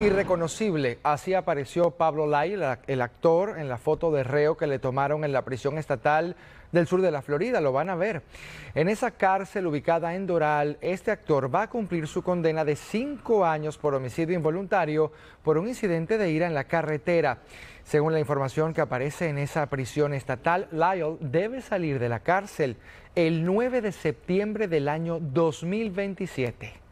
Irreconocible, así apareció Pablo Lyle, el actor, en la foto de reo que le tomaron en la prisión estatal del sur de la Florida, lo van a ver. En esa cárcel ubicada en Doral, este actor va a cumplir su condena de cinco años por homicidio involuntario por un incidente de ira en la carretera. Según la información que aparece en esa prisión estatal, Lyle debe salir de la cárcel el 9 de septiembre del año 2027.